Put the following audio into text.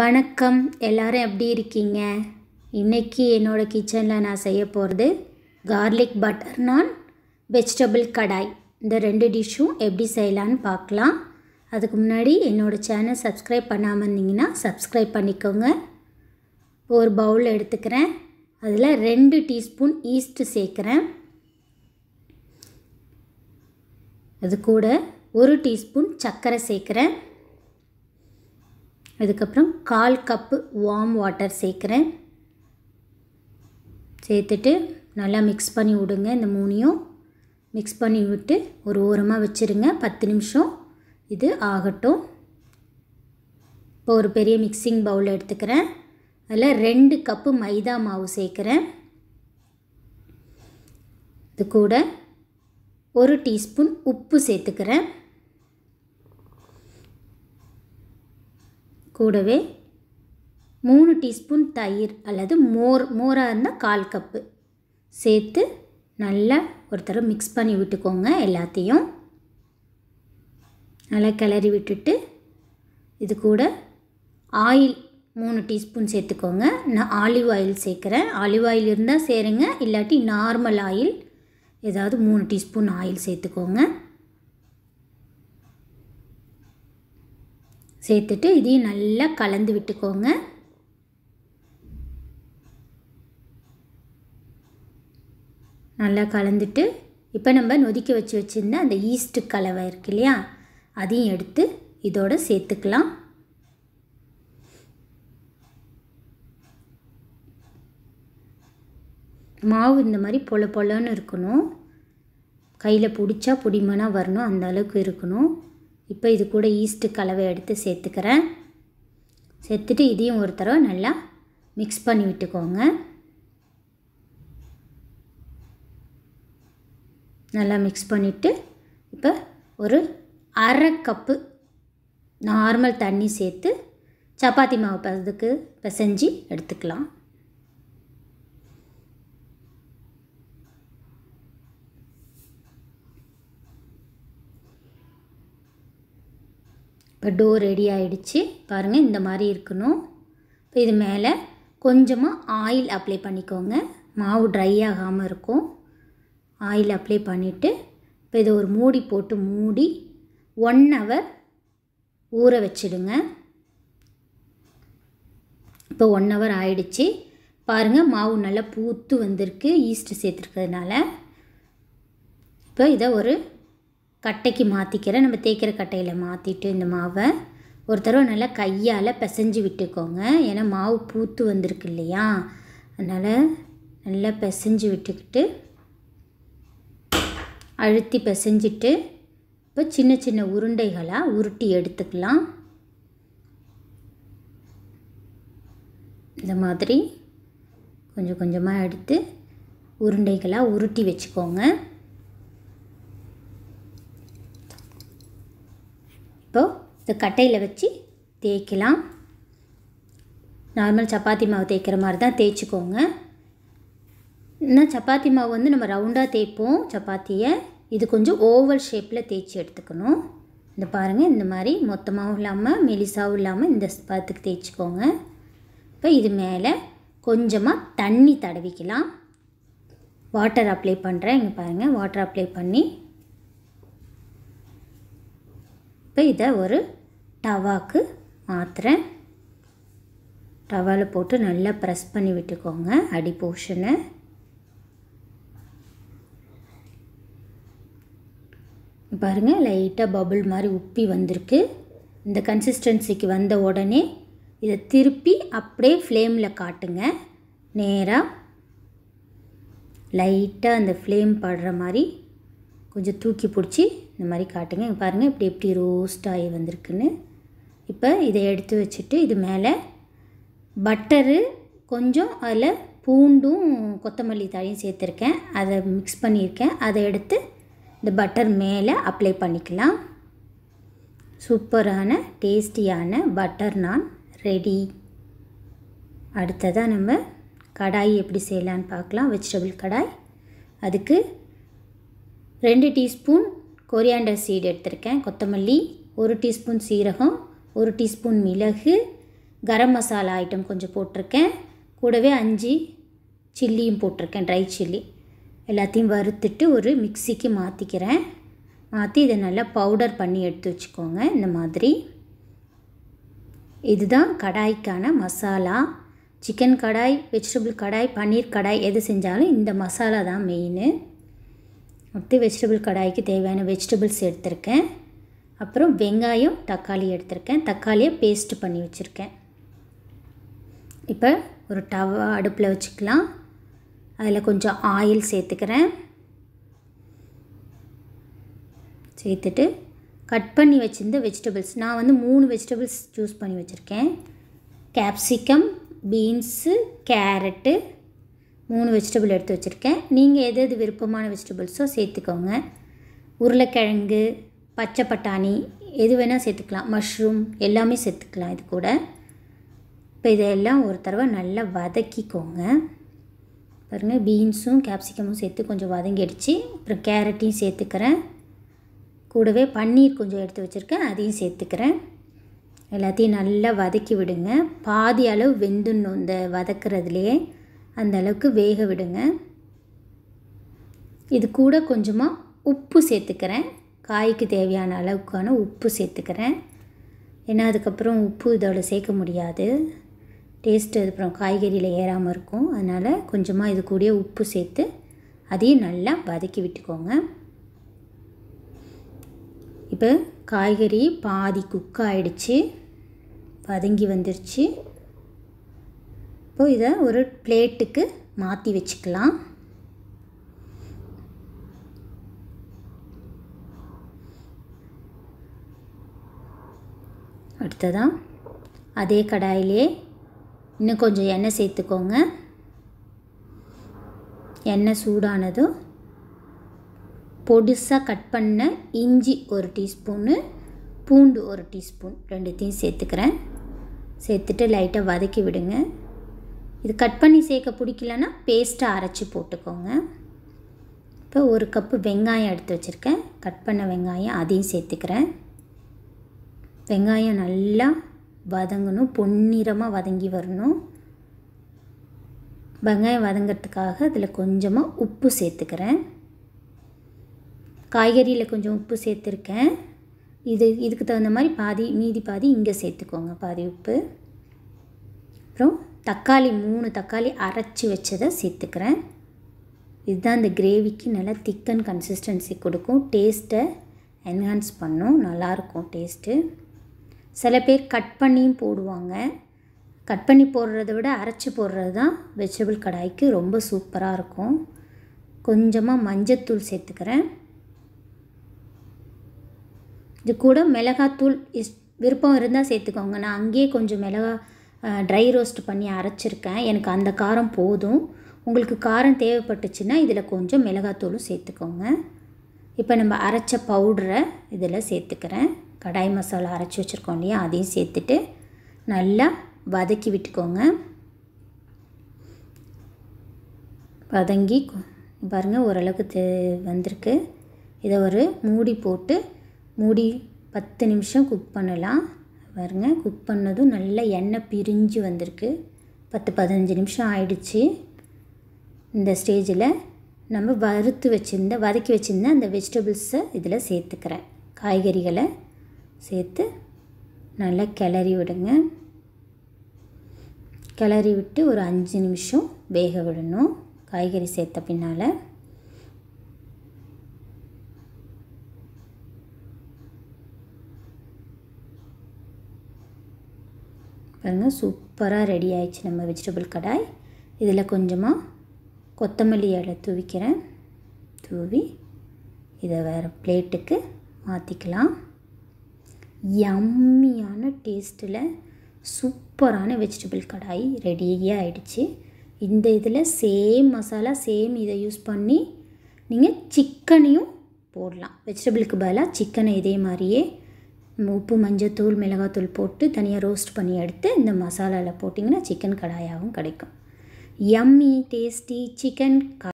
வணக்கம் எல்லாரும் எப்படி இருக்கீங்க இன்றைக்கி என்னோடய கிச்சனில் நான் செய்ய போகிறது garlic butter naan vegetable kadai இந்த ரெண்டு டிஷ்ஷும் எப்படி செய்யலான்னு பார்க்கலாம் அதுக்கு முன்னாடி என்னோடய சேனல் சப்ஸ்கிரைப் பண்ணாமல் இருந்தீங்கன்னா சப்ஸ்கிரைப் பண்ணிக்கோங்க ஒரு பவுல் எடுத்துக்கிறேன் அதில் ரெண்டு டீஸ்பூன் ஈஸ்ட்டு சேர்க்குறேன் அது கூட ஒரு டீஸ்பூன் சர்க்கரை சேர்க்குறேன் இதுக்கப்புறம் கால் கப்பு வார்ம் வாட்டர் சேர்க்குறேன் சேர்த்துட்டு நல்லா மிக்ஸ் பண்ணி விடுங்க இந்த மூணையும் மிக்ஸ் பண்ணி விட்டு ஒரு ஓரமாக வச்சுருங்க பத்து நிமிஷம் இது ஆகட்டும் இப்போ ஒரு பெரிய மிக்சிங் பவுல் எடுத்துக்கிறேன் அதில் ரெண்டு கப்பு மைதா மாவு சேர்க்குறேன் இது கூட ஒரு டீஸ்பூன் உப்பு சேர்த்துக்கிறேன் கூடவே மூணு டீஸ்பூன் தயிர் அல்லது மோர் மோராக இருந்தால் கால் கப்பு சேர்த்து நல்லா ஒரு தடவை மிக்ஸ் பண்ணி விட்டுக்கோங்க எல்லாத்தையும் நல்லா கிளறி விட்டுட்டு இது கூட ஆயில் மூணு டீஸ்பூன் சேர்த்துக்கோங்க நான் ஆலிவ் ஆயில் சேர்க்குறேன் ஆலிவ் ஆயில் இருந்தால் சேருங்க இல்லாட்டி நார்மல் ஆயில் ஏதாவது மூணு டீஸ்பூன் ஆயில் சேர்த்துக்கோங்க சேர்த்துட்டு இதையும் நல்லா கலந்து விட்டுக்கோங்க நல்லா கலந்துட்டு இப்போ நம்ம நொதிக்க வச்சு வச்சுருந்த அந்த ஈஸ்ட்டு கலவை இருக்கு இல்லையா அதையும் எடுத்து இதோடு சேர்த்துக்கலாம் மாவு இந்த மாதிரி பொல பொலன்னு இருக்கணும் கையில் பிடிச்சா பிடிமனாக வரணும் அந்த அளவுக்கு இருக்கணும் இப்போ இது கூட ஈஸ்ட்டு கலவை எடுத்து சேர்த்துக்கிறேன் சேர்த்துட்டு இதையும் ஒரு தடவை நல்லா மிக்ஸ் பண்ணி விட்டுக்கோங்க நல்லா மிக்ஸ் பண்ணிவிட்டு இப்போ ஒரு அரை கப்பு நார்மல் தண்ணி சேர்த்து சப்பாத்தி மாவு இப்போ செஞ்சு எடுத்துக்கலாம் இப்போ டோ ரெடி ஆகிடுச்சு பாருங்கள் இந்த மாதிரி இருக்கணும் இப்போ இது மேலே கொஞ்சமாக ஆயில் அப்ளை பண்ணிக்கோங்க மாவு ட்ரை ஆகாமல் இருக்கும் ஆயில் அப்ளை பண்ணிவிட்டு இப்போ இதை ஒரு மூடி போட்டு மூடி ஒன் ஹவர் ஊற வச்சிடுங்க இப்போ ஒன் ஹவர் ஆயிடுச்சு பாருங்கள் மாவு நல்லா பூத்து வந்திருக்கு ஈஸ்ட் சேர்த்துருக்கிறதுனால இப்போ இதை ஒரு கட்டைக்கு மாற்றிக்கிறேன் நம்ம தேய்க்கிற கட்டையில் மாற்றிட்டு இந்த மாவை ஒரு தடவை நல்லா கையால் பிசைஞ்சு விட்டுக்கோங்க ஏன்னா மாவு பூத்து வந்திருக்கு இல்லையா அதனால் நல்லா பிசைஞ்சு விட்டுக்கிட்டு அழுத்தி பிசைஞ்சிட்டு இப்போ சின்ன சின்ன உருண்டைகளாக உருட்டி எடுத்துக்கலாம் இந்த மாதிரி கொஞ்சம் கொஞ்சமாக எடுத்து உருண்டைகளாக உருட்டி வச்சுக்கோங்க இப்போது இந்த கட்டையில் வச்சு தேய்க்கலாம் நார்மல் சப்பாத்தி மாவு தேய்க்கிற மாதிரி தான் தேய்ச்சிக்கோங்க இன்னும் சப்பாத்தி மாவு வந்து நம்ம ரவுண்டாக தேய்ப்போம் சப்பாத்தியை இது கொஞ்சம் ஓவல் ஷேப்பில் தேய்ச்சி எடுத்துக்கணும் இந்த பாருங்கள் இந்த மாதிரி மொத்தமாகவும் இல்லாமல் மெலிசாகவும் இல்லாமல் இந்த பாத்துக்கு தேய்ச்சிக்கோங்க இப்போ இது மேலே கொஞ்சமாக தண்ணி தடவிக்கலாம் வாட்டர் அப்ளை பண்ணுறேன் இங்கே பாருங்கள் வாட்டர் அப்ளை பண்ணி இப்போ இதை ஒரு டவாக்கு மாற்றுறேன் டவாவில் போட்டு நல்லா ப்ரெஸ் பண்ணி விட்டுக்கோங்க அடி போர்ஷனை பாருங்கள் லைட்டாக பபுள் மாதிரி உப்பி வந்திருக்கு இந்த கன்சிஸ்டன்சிக்கு வந்த உடனே இதை திருப்பி அப்படியே ஃப்ளேமில் காட்டுங்க நேராக லைட்டாக அந்த ஃப்ளேம் படுற மாதிரி கொஞ்சம் தூக்கி பிடிச்சி இந்த மாதிரி காட்டுங்க இங்கே பாருங்கள் இப்படி எப்படி ரோஸ்ட் ஆகி வந்திருக்குன்னு இப்போ இதை எடுத்து வச்சுட்டு இது மேலே பட்டரு கொஞ்சம் அதில் பூண்டும் கொத்தமல்லி தாழையும் சேர்த்துருக்கேன் அதை மிக்ஸ் பண்ணியிருக்கேன் அதை எடுத்து இந்த பட்டர் மேலே அப்ளை பண்ணிக்கலாம் சூப்பரான டேஸ்டியான பட்டர் நான் ரெடி அடுத்ததாக நம்ம கடாய் எப்படி செய்யலான்னு பார்க்கலாம் வெஜிடபிள் கடாய் அதுக்கு ரெண்டு டீஸ்பூன் கொரியாண்டர் சீடு எடுத்திருக்கேன் கொத்தமல்லி ஒரு டீஸ்பூன் சீரகம் ஒரு டீஸ்பூன் மிளகு கரம் மசாலா ஐட்டம் கொஞ்சம் போட்டிருக்கேன் கூடவே அஞ்சு சில்லியும் போட்டிருக்கேன் ட்ரை சில்லி எல்லாத்தையும் வறுத்துட்டு ஒரு மிக்சிக்கு மாற்றிக்கிறேன் மாற்றி இதை நல்லா பவுடர் பண்ணி எடுத்து வச்சுக்கோங்க இந்த மாதிரி இதுதான் கடாய்க்கான மசாலா சிக்கன் கடாய் வெஜிடபிள் கடாய் பன்னீர் கடாய் எது செஞ்சாலும் இந்த மசாலா தான் மெயின் அடுத்து வெஜிடபிள் கடாய்க்கு தேவையான வெஜிடபிள்ஸ் எடுத்திருக்கேன் அப்புறம் வெங்காயம் தக்காளி எடுத்திருக்கேன் தக்காளியை பேஸ்ட் பண்ணி வச்சுருக்கேன் இப்போ ஒரு டவா அடுப்பில் வச்சுக்கலாம் அதில் கொஞ்சம் ஆயில் சேர்த்துக்கிறேன் சேர்த்துட்டு கட் பண்ணி வச்சுருந்த வெஜிடபிள்ஸ் நான் வந்து மூணு வெஜிடபிள்ஸ் சூஸ் பண்ணி வச்சுருக்கேன் கேப்சிகம் பீன்ஸு கேரட்டு மூணு வெஜிடபிள் எடுத்து வச்சுருக்கேன் நீங்கள் எது எது விருப்பமான வெஜிடபிள்ஸோ சேர்த்துக்கோங்க உருளைக்கிழங்கு பச்சை பட்டாணி எது வேணால் சேர்த்துக்கலாம் மஷ்ரூம் எல்லாமே சேர்த்துக்கலாம் இது கூட இப்போ இதையெல்லாம் ஒரு தடவை நல்லா வதக்கிக்கோங்க பாருங்கள் பீன்ஸும் கேப்சிகமும் சேர்த்து கொஞ்சம் வதங்கிடுச்சு அப்புறம் கேரட்டையும் சேர்த்துக்கிறேன் கூடவே பன்னீர் கொஞ்சம் எடுத்து வச்சுருக்கேன் அதையும் சேர்த்துக்கிறேன் எல்லாத்தையும் நல்லா வதக்கி விடுங்க பாதி அளவு வெந்துடணும் இந்த வதக்கிறதுலேயே அந்த அளவுக்கு வேக விடுங்க இது கூட கொஞ்சமாக உப்பு சேர்த்துக்கிறேன் காய்க்கு தேவையான அளவுக்கான உப்பு சேர்த்துக்கிறேன் ஏன்னா அதுக்கப்புறம் உப்பு இதோட சேர்க்க முடியாது டேஸ்ட்டு அதுக்கப்புறம் காய்கறியில் ஏறாமல் இருக்கும் அதனால் கொஞ்சமாக இது கூடிய உப்பு சேர்த்து அதையும் நல்லா வதக்கி விட்டுக்கோங்க இப்போ காய்கறி பாதி குக் ஆகிடுச்சு வதங்கி வந்துருச்சு இப்போது இதை ஒரு பிளேட்டுக்கு மாற்றி வச்சுக்கலாம் அடுத்ததாக அதே கடாயிலே இன்னும் கொஞ்சம் எண்ணெய் சேர்த்துக்கோங்க எண்ணெய் சூடானதும் பொடிசாக கட் பண்ண இஞ்சி ஒரு டீஸ்பூனு பூண்டு ஒரு டீஸ்பூன் ரெண்டுத்தையும் சேர்த்துக்கிறேன் சேர்த்துட்டு லைட்டாக வதக்கி விடுங்க இது கட் பண்ணி சேர்க்க பிடிக்கலன்னா பேஸ்ட்டை அரைச்சி போட்டுக்கோங்க இப்போ ஒரு கப்பு வெங்காயம் எடுத்து வச்சுருக்கேன் கட் பண்ண வெங்காயம் அதையும் சேர்த்துக்கிறேன் வெங்காயம் நல்லா வதங்கணும் பொன்னிறமாக வதங்கி வரணும் வெங்காயம் வதங்கிறதுக்காக அதில் கொஞ்சமாக உப்பு சேர்த்துக்கிறேன் காய்கறியில் கொஞ்சம் உப்பு சேர்த்துருக்கேன் இது இதுக்கு தகுந்த மாதிரி பாதி மீதி பாதி இங்கே சேர்த்துக்கோங்க பாதி உப்பு அப்புறம் தக்காளி மூணு தக்காளி அரைச்சி வச்சதை சேர்த்துக்கிறேன் இதுதான் இந்த கிரேவிக்கு நல்லா திக்கன் கன்சிஸ்டன்சி கொடுக்கும் டேஸ்ட்டை என்ஹான்ஸ் பண்ணும் நல்லாயிருக்கும் டேஸ்ட்டு சில பேர் கட் பண்ணியும் போடுவாங்க கட் பண்ணி போடுறத விட அரைச்சி போடுறது தான் வெஜிடபிள் கடாய்க்கு ரொம்ப சூப்பராக இருக்கும் கொஞ்சமாக மஞ்சத்தூள் சேர்த்துக்கிறேன் இது கூட மிளகாத்தூள் இஸ் விருப்பம் இருந்தால் சேர்த்துக்கோங்க நான் அங்கேயே கொஞ்சம் மிளகா ட்ரை ரோஸ்ட் பண்ணி அரைச்சிருக்கேன் எனக்கு அந்த காரம் போதும் உங்களுக்கு காரம் தேவைப்பட்டுச்சுன்னா இதில் கொஞ்சம் மிளகாத்தூளும் சேர்த்துக்கோங்க இப்போ நம்ம அரைச்ச பவுடரை இதில் சேர்த்துக்கிறேன் கடாய் மசாலா அரைச்சி வச்சுருக்கோம் இல்லையா அதையும் சேர்த்துட்டு நல்லா வதக்கி விட்டுக்கோங்க வதங்கி பாருங்கள் ஓரளவுக்கு தெ வந்திருக்கு இதை ஒரு மூடி போட்டு மூடி பத்து நிமிஷம் குக் பண்ணலாம் பாருங்கள் குக் பண்ணதும் நல்ல எண்ணெய் பிரிஞ்சு வந்திருக்கு பத்து பதினஞ்சு நிமிஷம் ஆயிடுச்சு இந்த ஸ்டேஜில் நம்ம வறுத்து வச்சுருந்த வதக்கி வச்சுருந்த அந்த வெஜிடபிள்ஸை இதில் சேர்த்துக்கிறேன் காய்கறிகளை சேர்த்து நல்லா கிளறி விடுங்க கிளறி விட்டு ஒரு அஞ்சு நிமிஷம் வேக விடணும் காய்கறி சேர்த்த பின்னால் பாருங்கள் சூப்பராக ரெடி ஆயிடுச்சு நம்ம வெஜிடபிள் கடாய் இதில் கொஞ்சமாக கொத்தமல்லி இலை தூவிக்கிறேன் தூவி இதை வேறு பிளேட்டுக்கு மாற்றிக்கலாம் யம்மியான டேஸ்ட்டில் சூப்பரான வெஜிடபிள் கடாய் ரெடியாக ஆயிடுச்சு இந்த இதில் சேம் மசாலா சேம் இதை யூஸ் பண்ணி நீங்கள் சிக்கனையும் போடலாம் வெஜிடபிளுக்கு பதிலாக சிக்கனை இதே மாதிரியே உப்பு மஞ்சள் தூள் மிளகாத்தூள் போட்டு தனியாக ரோஸ்ட் பண்ணி எடுத்து இந்த மசாலாவில் போட்டிங்கன்னா சிக்கன் கடாயாகவும் கிடைக்கும் யம்மி டேஸ்டி சிக்கன் க